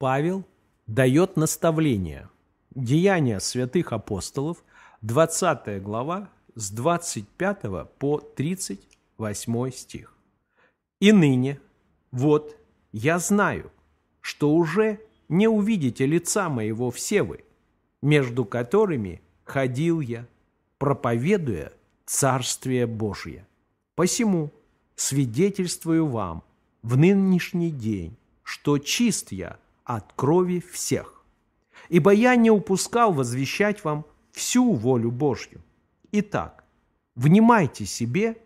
Павел дает наставление. Деяния святых апостолов, 20 глава, с 25 по 38 стих. «И ныне, вот, я знаю, что уже не увидите лица моего все вы, между которыми ходил я, проповедуя Царствие Божье. Посему свидетельствую вам в нынешний день, что чист я – от крови всех. Ибо я не упускал возвещать вам всю волю Божью. Итак, внимайте себе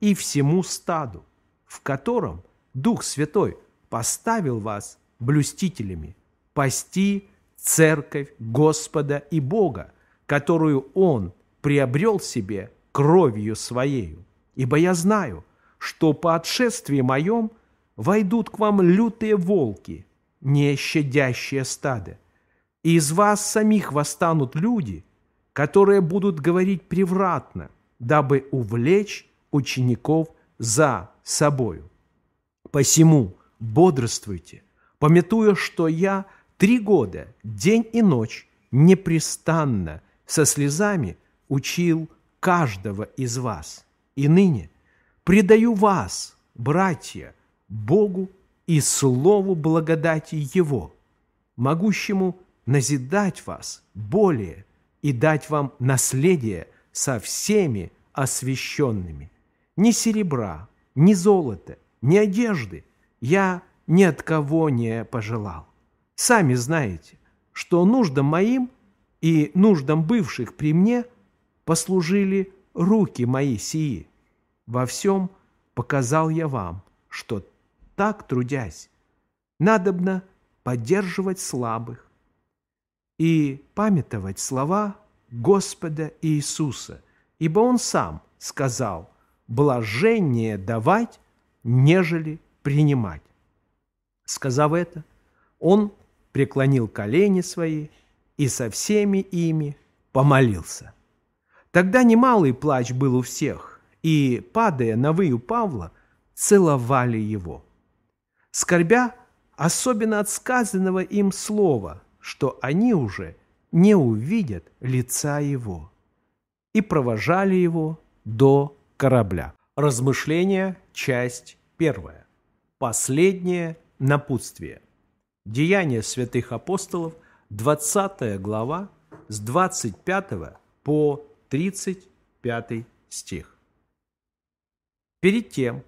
и всему стаду, в котором Дух Святой поставил вас блюстителями, пасти церковь Господа и Бога, которую Он приобрел себе кровью Своею. Ибо я знаю, что по отшествии моем войдут к вам лютые волки, не щадящее стадо. И из вас самих восстанут люди, которые будут говорить превратно, дабы увлечь учеников за собою. Посему бодрствуйте, пометуя, что я три года, день и ночь, непрестанно, со слезами учил каждого из вас. И ныне предаю вас, братья, Богу и слову благодати Его, могущему назидать вас более и дать вам наследие со всеми освященными. Ни серебра, ни золота, ни одежды я ни от кого не пожелал. Сами знаете, что нуждам моим и нуждам бывших при мне послужили руки мои сии. Во всем показал я вам, что так трудясь, надобно поддерживать слабых и памятовать слова Господа Иисуса, ибо Он сам сказал «блажение давать, нежели принимать». Сказав это, Он преклонил колени свои и со всеми ими помолился. Тогда немалый плач был у всех, и, падая на выю Павла, целовали его скорбя особенно от сказанного им слова, что они уже не увидят лица его, и провожали его до корабля. Размышления, часть первая. Последнее напутствие. Деяния святых апостолов, 20 глава, с 25 по 35 стих. Перед тем,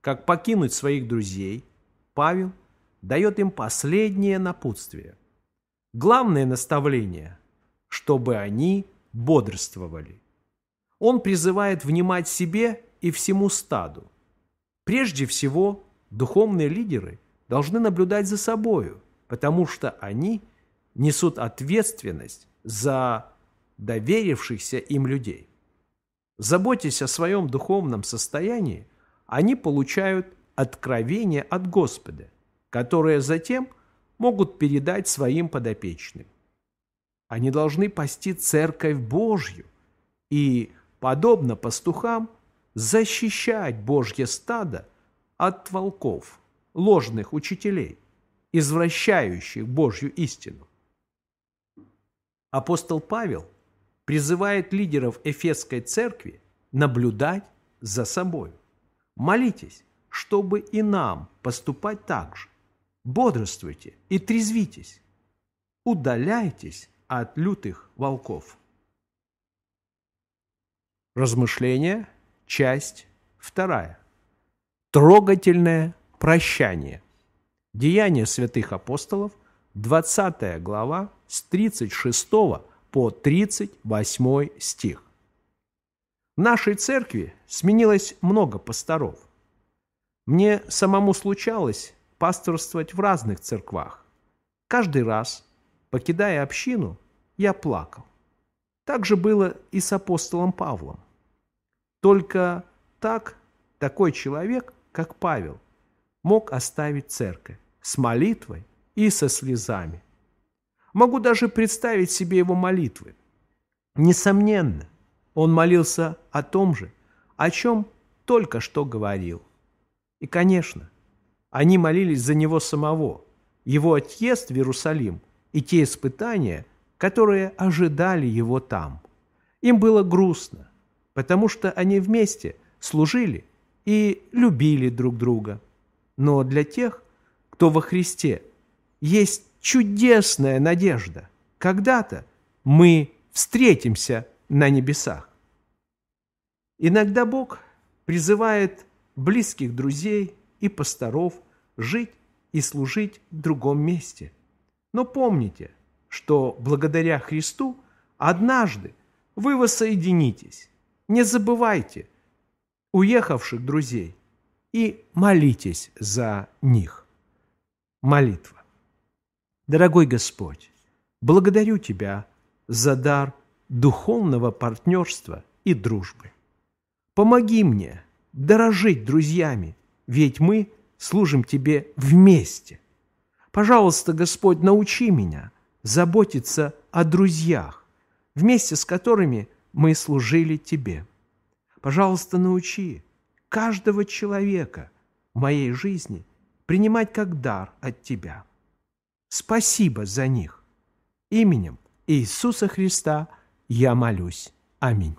как покинуть своих друзей – Павел дает им последнее напутствие. Главное наставление – чтобы они бодрствовали. Он призывает внимать себе и всему стаду. Прежде всего, духовные лидеры должны наблюдать за собою, потому что они несут ответственность за доверившихся им людей. Заботясь о своем духовном состоянии, они получают откровения от Господа, которые затем могут передать своим подопечным. Они должны пасти Церковь Божью и, подобно пастухам, защищать Божье стадо от волков, ложных учителей, извращающих Божью истину. Апостол Павел призывает лидеров Эфесской церкви наблюдать за собой. Молитесь, чтобы и нам поступать так же. Бодрствуйте и трезвитесь. Удаляйтесь от лютых волков. Размышление, часть вторая. Трогательное прощание. Деяния святых апостолов, 20 глава, с 36 по 38 стих. В нашей церкви сменилось много пасторов – мне самому случалось пасторствовать в разных церквах. Каждый раз, покидая общину, я плакал. Так же было и с апостолом Павлом. Только так такой человек, как Павел, мог оставить церковь с молитвой и со слезами. Могу даже представить себе его молитвы. Несомненно, он молился о том же, о чем только что говорил – и, конечно, они молились за него самого, его отъезд в Иерусалим и те испытания, которые ожидали его там. Им было грустно, потому что они вместе служили и любили друг друга. Но для тех, кто во Христе, есть чудесная надежда. Когда-то мы встретимся на небесах. Иногда Бог призывает близких друзей и пасторов жить и служить в другом месте. Но помните, что благодаря Христу однажды вы воссоединитесь. Не забывайте уехавших друзей и молитесь за них. Молитва. Дорогой Господь, благодарю Тебя за дар духовного партнерства и дружбы. Помоги мне дорожить друзьями, ведь мы служим Тебе вместе. Пожалуйста, Господь, научи меня заботиться о друзьях, вместе с которыми мы служили Тебе. Пожалуйста, научи каждого человека в моей жизни принимать как дар от Тебя. Спасибо за них. Именем Иисуса Христа я молюсь. Аминь.